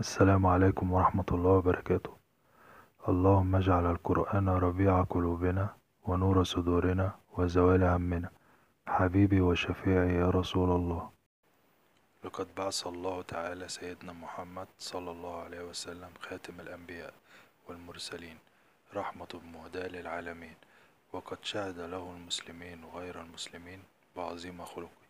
السلام عليكم ورحمة الله وبركاته اللهم اجعل القرآن ربيع قلوبنا ونور صدورنا وزوال همنا حبيبي وشفيعي يا رسول الله لقد بعث الله تعالى سيدنا محمد صلى الله عليه وسلم خاتم الأنبياء والمرسلين رحمة مهداة للعالمين وقد شهد له المسلمين وغير المسلمين بعظيم خلقه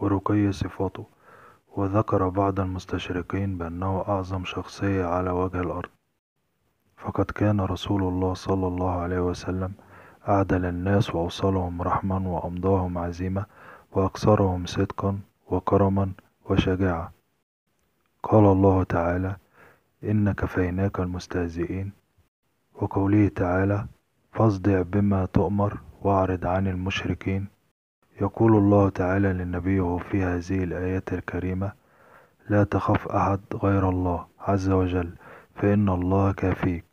ورقي صفاته وذكر بعض المستشرقين بأنه أعظم شخصية على وجه الأرض فقد كان رسول الله صلى الله عليه وسلم أعدل الناس وأوصلهم رحما وأمضاهم عزيمة وأكثرهم صدقا وكرما وشجاعة قال الله تعالى إن كفيناك المستهزئين وقوله تعالى فاصدع بما تؤمر واعرض عن المشركين يقول الله تعالى للنبي وهو في هذه الآية الكريمة لا تخف أحد غير الله عز وجل فإن الله كافيك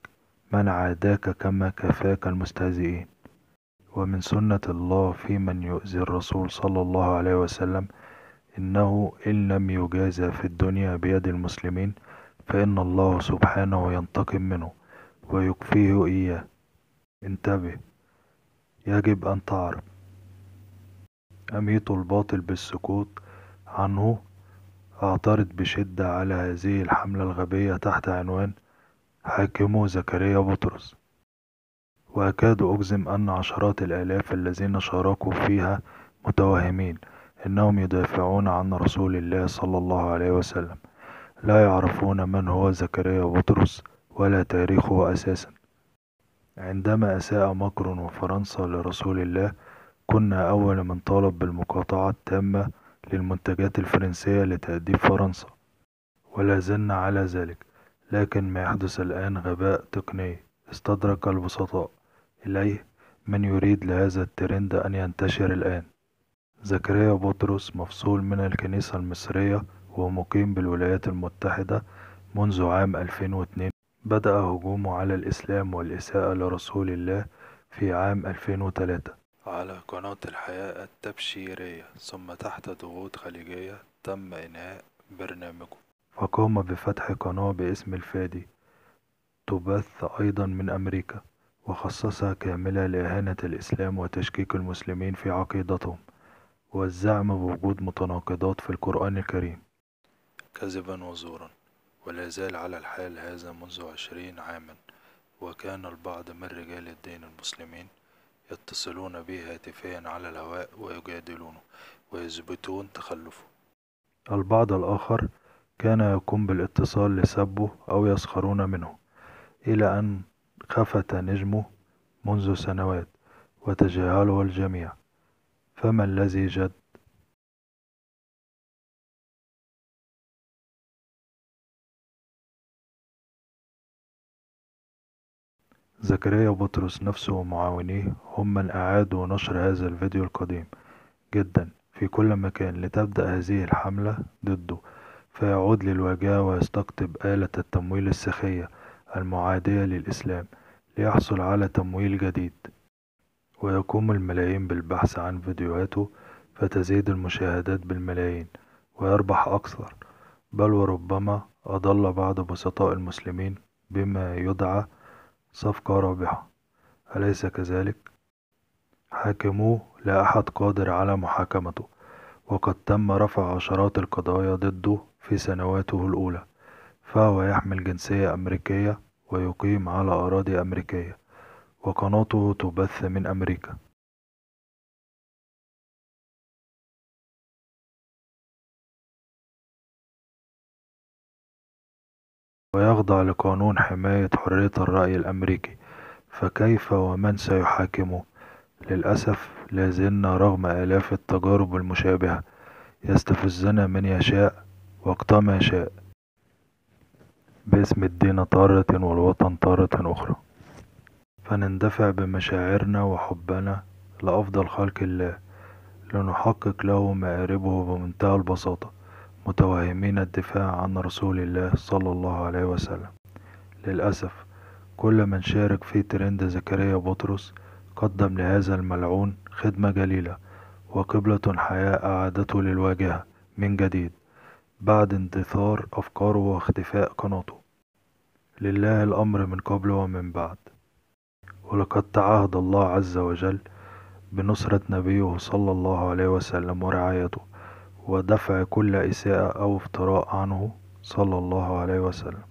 من عاداك كما كفاك المستهزئين ومن سنة الله في من يؤذي الرسول صلى الله عليه وسلم إنه إن لم يجازى في الدنيا بيد المسلمين فإن الله سبحانه ينتقم منه ويكفيه إياه انتبه يجب أن تعرف أميت الباطل بالسكوت عنه أعترض بشدة على هذه الحملة الغبية تحت عنوان حاكمه زكريا بطرس وأكاد أجزم أن عشرات الآلاف الذين شاركوا فيها متوهمين إنهم يدافعون عن رسول الله صلى الله عليه وسلم لا يعرفون من هو زكريا بطرس ولا تاريخه أساسا عندما أساء مكر وفرنسا لرسول الله كنا أول من طالب بالمقاطعة التامة للمنتجات الفرنسية لتأديب فرنسا ولا زلنا على ذلك لكن ما يحدث الآن غباء تقني استدرك البسطاء إليه من يريد لهذا الترند أن ينتشر الآن زكريا بطرس مفصول من الكنيسة المصرية ومقيم بالولايات المتحدة منذ عام 2002 بدأ هجومه على الإسلام والإساءة لرسول الله في عام 2003 على قناة الحياة التبشيرية ثم تحت ضغوط خليجية تم إنهاء برنامجه فقام بفتح قناة باسم الفادي تبث أيضا من أمريكا وخصصها كاملة لإهانة الإسلام وتشكيك المسلمين في عقيدتهم والزعم بوجود متناقضات في القرآن الكريم كذبا وزورا ولا زال على الحال هذا منذ عشرين عاما وكان البعض من رجال الدين المسلمين يتصلون به هاتفيا على الهواء ويجادلونه ويثبتون تخلفه البعض الآخر كان يقوم بالاتصال لسبه أو يسخرون منه إلى أن خفت نجمه منذ سنوات وتجاهله الجميع فما الذي جد زكريا وبطرس نفسه ومعاونيه هم من أعادوا نشر هذا الفيديو القديم جدا في كل مكان لتبدأ هذه الحملة ضده فيعود للواجهة ويستقطب آلة التمويل السخية المعادية للإسلام ليحصل على تمويل جديد ويقوم الملايين بالبحث عن فيديوهاته فتزيد المشاهدات بالملايين ويربح أكثر بل وربما أضل بعض بسطاء المسلمين بما يدعى صفقة رابحة أليس كذلك؟ حاكموه لا أحد قادر على محاكمته وقد تم رفع عشرات القضايا ضده في سنواته الأولى فهو يحمل جنسية أمريكية ويقيم على أراضي أمريكية وقناته تبث من أمريكا ويخضع لقانون حماية حرية الرأي الأمريكي، فكيف ومن سيحاكمه؟ للأسف لا زلنا رغم آلاف التجارب المشابهة يستفزنا من يشاء وقتما يشاء باسم الدين تارة والوطن تارة أخرى فنندفع بمشاعرنا وحبنا لأفضل خلق الله لنحقق له مآربه بمنتهى البساطة متوهمين الدفاع عن رسول الله صلى الله عليه وسلم للأسف كل من شارك في ترند زكريا بطرس قدم لهذا الملعون خدمة جليلة وقبلة حياة أعادته للواجهة من جديد بعد انتثار أفكاره واختفاء قناته لله الأمر من قبل ومن بعد ولقد تعهد الله عز وجل بنصرة نبيه صلى الله عليه وسلم ورعايته ودفع كل إساءة أو افتراء عنه صلى الله عليه وسلم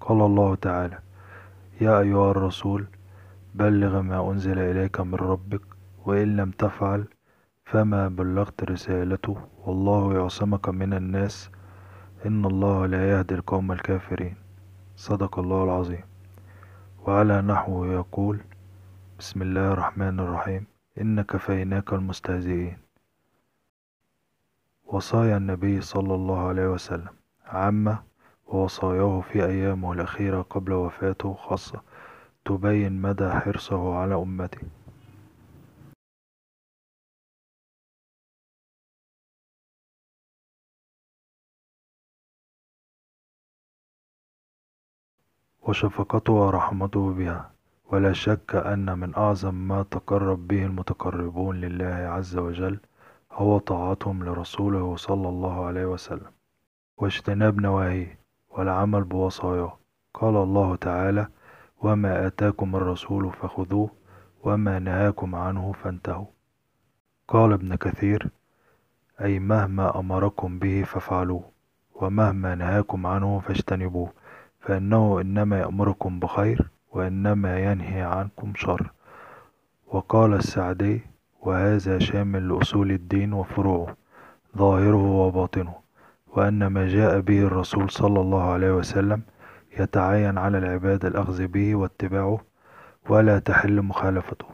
قال الله تعالى يا أيها الرسول بلغ ما أنزل إليك من ربك وإن لم تفعل فما بلغت رسالته والله يعصمك من الناس إن الله لا يهدي القوم الكافرين صدق الله العظيم وعلى نحوه يقول بسم الله الرحمن الرحيم إن كفيناك المستهزئين وصايا النبي صلى الله عليه وسلم عامة ووصاياه في أيامه الأخيرة قبل وفاته خاصة تبين مدى حرصه على أمته وشفقته ورحمته بها ولا شك أن من أعظم ما تقرب به المتقربون لله عز وجل هو طاعتهم لرسوله صلى الله عليه وسلم واجتناب نواهيه والعمل بوصاياه قال الله تعالى وما آتاكم الرسول فخذوه وما نهاكم عنه فانتهوا قال ابن كثير أي مهما أمركم به فافعلوه ومهما نهاكم عنه فاجتنبوه فإنه إنما يأمركم بخير وإنما ينهي عنكم شر وقال السعدي وهذا شامل لأصول الدين وفروعه ظاهره وباطنه وأن ما جاء به الرسول صلى الله عليه وسلم يتعين على العباد الأخذ به واتباعه ولا تحل مخالفته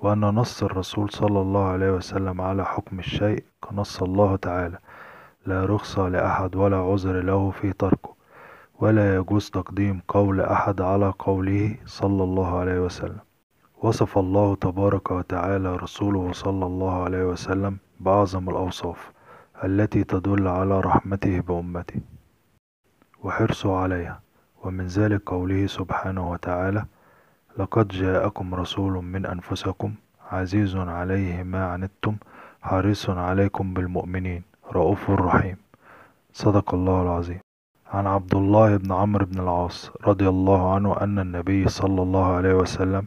وأن نص الرسول صلى الله عليه وسلم على حكم الشيء كنص الله تعالى لا رخصة لأحد ولا عذر له في تركه ولا يجوز تقديم قول أحد على قوله صلى الله عليه وسلم وصف الله تبارك وتعالى رسوله صلى الله عليه وسلم بأعظم الأوصاف التي تدل على رحمته بأمته وحرصه عليها ومن ذلك قوله سبحانه وتعالى لقد جاءكم رسول من أنفسكم عزيز عليه ما عنتم حريص عليكم بالمؤمنين رؤوف رحيم صدق الله العظيم عن عبد الله بن عمرو بن العاص رضي الله عنه أن النبي صلى الله عليه وسلم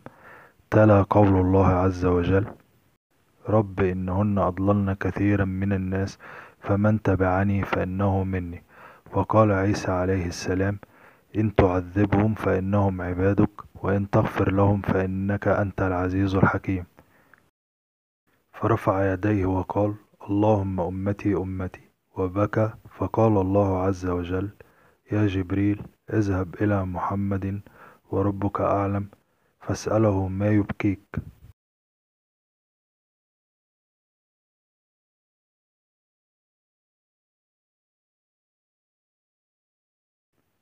تلا قول الله عز وجل رب إنهن أضللن كثيرا من الناس فمن تبعني فإنه مني وقال عيسى عليه السلام إن تعذبهم فإنهم عبادك وإن تغفر لهم فإنك أنت العزيز الحكيم فرفع يديه وقال اللهم أمتي أمتي وبكى فقال الله عز وجل يا جبريل اذهب إلى محمد وربك أعلم فاسأله ما يبكيك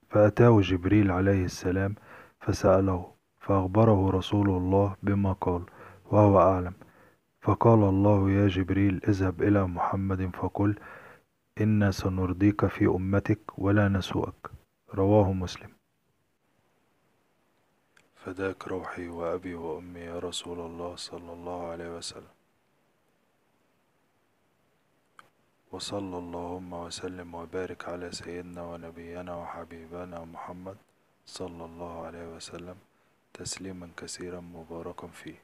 فأتاه جبريل عليه السلام فسأله فأخبره رسول الله بما قال وهو أعلم فقال الله يا جبريل اذهب إلى محمد فقل إنا سنرضيك في أمتك ولا نسوءك رواه مسلم فداك روحي وأبي وأمي يا رسول الله صلى الله عليه وسلم وصلى اللهم وسلم وبارك على سيدنا ونبينا وحبيبنا محمد صلى الله عليه وسلم تسليما كثيرا مباركا فيه